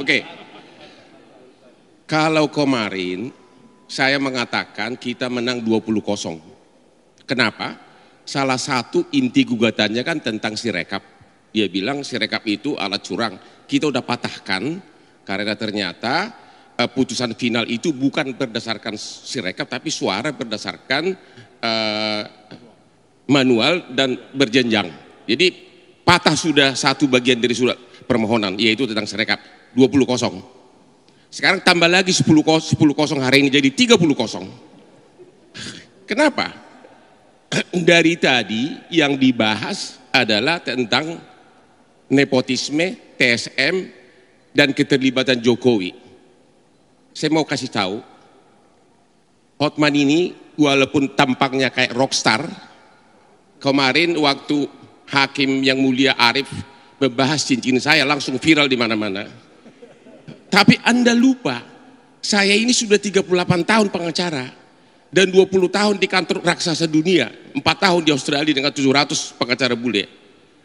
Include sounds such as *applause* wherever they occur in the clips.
Oke. Okay. Kalau kemarin saya mengatakan kita menang 20 kosong. Kenapa? Salah satu inti gugatannya kan tentang sirekap. Dia bilang sirekap itu alat curang. Kita udah patahkan karena ternyata eh, putusan final itu bukan berdasarkan sirekap tapi suara berdasarkan uh, manual dan berjenjang. Jadi patah sudah satu bagian dari surat permohonan yaitu tentang sirekap. 20 kosong. Sekarang tambah lagi 10 kosong, 10 kosong hari ini jadi 30 kosong. Kenapa? *clears throat* Dari tadi yang dibahas adalah tentang nepotisme, TSM, dan keterlibatan Jokowi. Saya mau kasih tahu, Hotman ini walaupun tampaknya kayak rockstar, kemarin waktu hakim yang mulia Arif membahas cincin saya langsung viral di mana-mana. Tapi Anda lupa, saya ini sudah 38 tahun pengacara dan 20 tahun di kantor raksasa dunia, 4 tahun di Australia dengan 700 pengacara bule.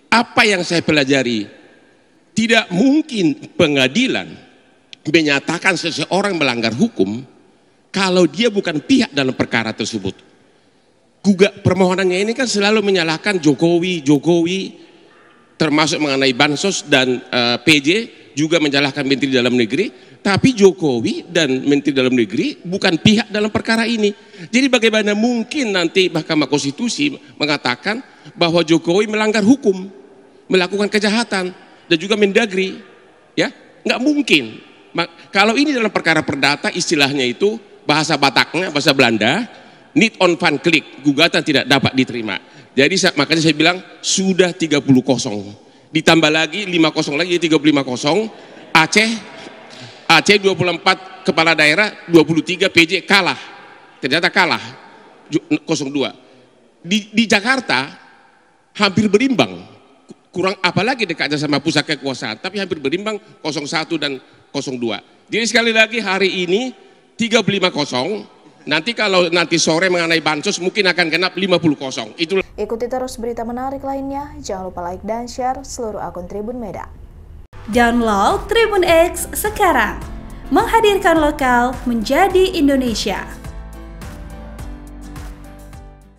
Apa yang saya pelajari? Tidak mungkin pengadilan menyatakan seseorang melanggar hukum kalau dia bukan pihak dalam perkara tersebut. Gugat permohonannya ini kan selalu menyalahkan Jokowi, Jokowi termasuk mengenai bansos dan uh, eh, PJ juga menyalahkan Menteri Dalam Negeri, tapi Jokowi dan Menteri Dalam Negeri bukan pihak dalam perkara ini. Jadi bagaimana mungkin nanti Mahkamah Konstitusi mengatakan bahwa Jokowi melanggar hukum, melakukan kejahatan dan juga Mendagri, ya nggak mungkin. Kalau ini dalam perkara perdata istilahnya itu bahasa Bataknya, bahasa Belanda, need on van click, gugatan tidak dapat diterima. Jadi makanya saya bilang sudah 30 kosong ditambah lagi 50 lagi jadi 350 Aceh Aceh 24 kepala daerah 23 PJ kalah ternyata kalah 02 di, di Jakarta hampir berimbang kurang apalagi dekatnya sama pusat kekuasaan tapi hampir berimbang 01 dan 02 jadi sekali lagi hari ini 350 Nanti kalau nanti sore mengenai bansos mungkin akan genap 50 kosong. Itulah. Ikuti terus berita menarik lainnya. Jangan lupa like dan share seluruh akun Tribun Medan. Download Tribun X sekarang. Menghadirkan lokal menjadi Indonesia.